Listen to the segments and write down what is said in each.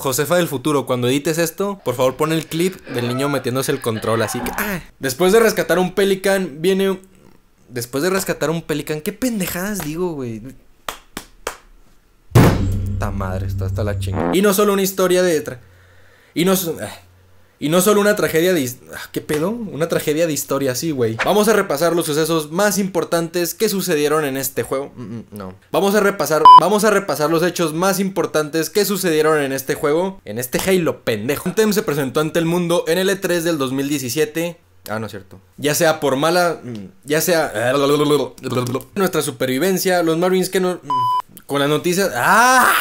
Josefa del futuro, cuando edites esto, por favor pon el clip del niño metiéndose el control. Así que. Ah, después de rescatar un pelican, viene. Después de rescatar un pelican, qué pendejadas digo, güey. Ta madre, está hasta la chinga. Y no solo una historia de. Y no. Ah. Y no solo una tragedia de... Ah, ¿Qué pedo? Una tragedia de historia, sí, güey. Vamos a repasar los sucesos más importantes que sucedieron en este juego. Mm, mm, no. Vamos a repasar... Vamos a repasar los hechos más importantes que sucedieron en este juego. En este Halo, pendejo. Anthem se presentó ante el mundo en el E3 del 2017. Ah, no es cierto. Ya sea por mala... Mm, ya sea... Nuestra supervivencia, los Marines que no... Con las noticias... ¡Ah!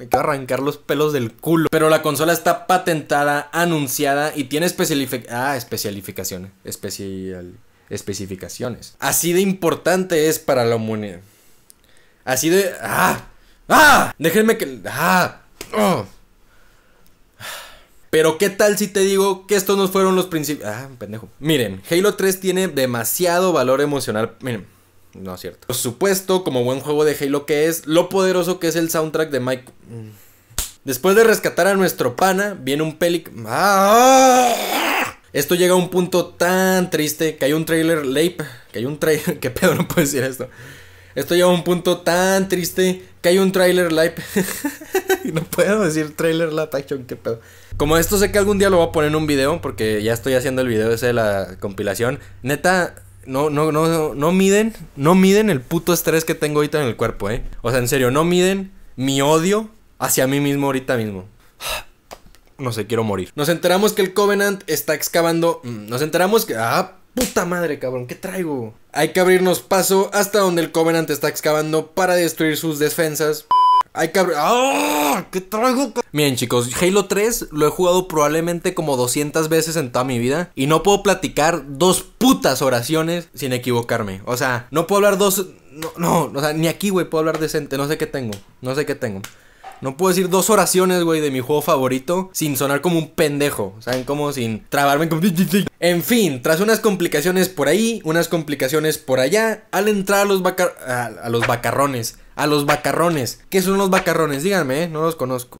Me quiero arrancar los pelos del culo. Pero la consola está patentada, anunciada y tiene especialific ah, especialificaciones. Especial especificaciones. Así de importante es para la humanidad. Así de. ¡Ah! ¡Ah! Déjenme que. ¡Ah! Oh. Pero qué tal si te digo que estos no fueron los principios. Ah, pendejo. Miren, Halo 3 tiene demasiado valor emocional. Miren. No es cierto. Por supuesto, como buen juego de Halo que es, lo poderoso que es el soundtrack de Mike. Mm. Después de rescatar a nuestro pana, viene un pelic. ¡Ah! Esto llega a un punto tan triste que hay un trailer late. Que hay un trailer. ¿Qué pedo? No puedo decir esto. Esto llega a un punto tan triste que hay un trailer live. no puedo decir trailer la action, qué pedo. Como esto sé que algún día lo voy a poner en un video, porque ya estoy haciendo el video ese de la compilación. Neta, no, no, no, no miden, no miden el puto estrés que tengo ahorita en el cuerpo, ¿eh? O sea, en serio, no miden mi odio hacia mí mismo ahorita mismo. No sé, quiero morir. Nos enteramos que el Covenant está excavando. Mm, nos enteramos que. ¡Ah! Puta madre, cabrón, ¿qué traigo? Hay que abrirnos paso hasta donde el Covenant está excavando para destruir sus defensas. Ay, cabrón. ¡Ah! ¿Qué trago! Miren, chicos, Halo 3 lo he jugado probablemente como 200 veces en toda mi vida. Y no puedo platicar dos putas oraciones sin equivocarme. O sea, no puedo hablar dos. No, no, o sea, ni aquí, güey, puedo hablar decente. No sé qué tengo. No sé qué tengo. No puedo decir dos oraciones, güey, de mi juego favorito sin sonar como un pendejo. ¿Saben cómo? Sin trabarme con... En fin, tras unas complicaciones por ahí, unas complicaciones por allá, al entrar a los, a, los bacarrones a los bacarrones. ¿Qué son los bacarrones? Díganme, ¿eh? no los conozco.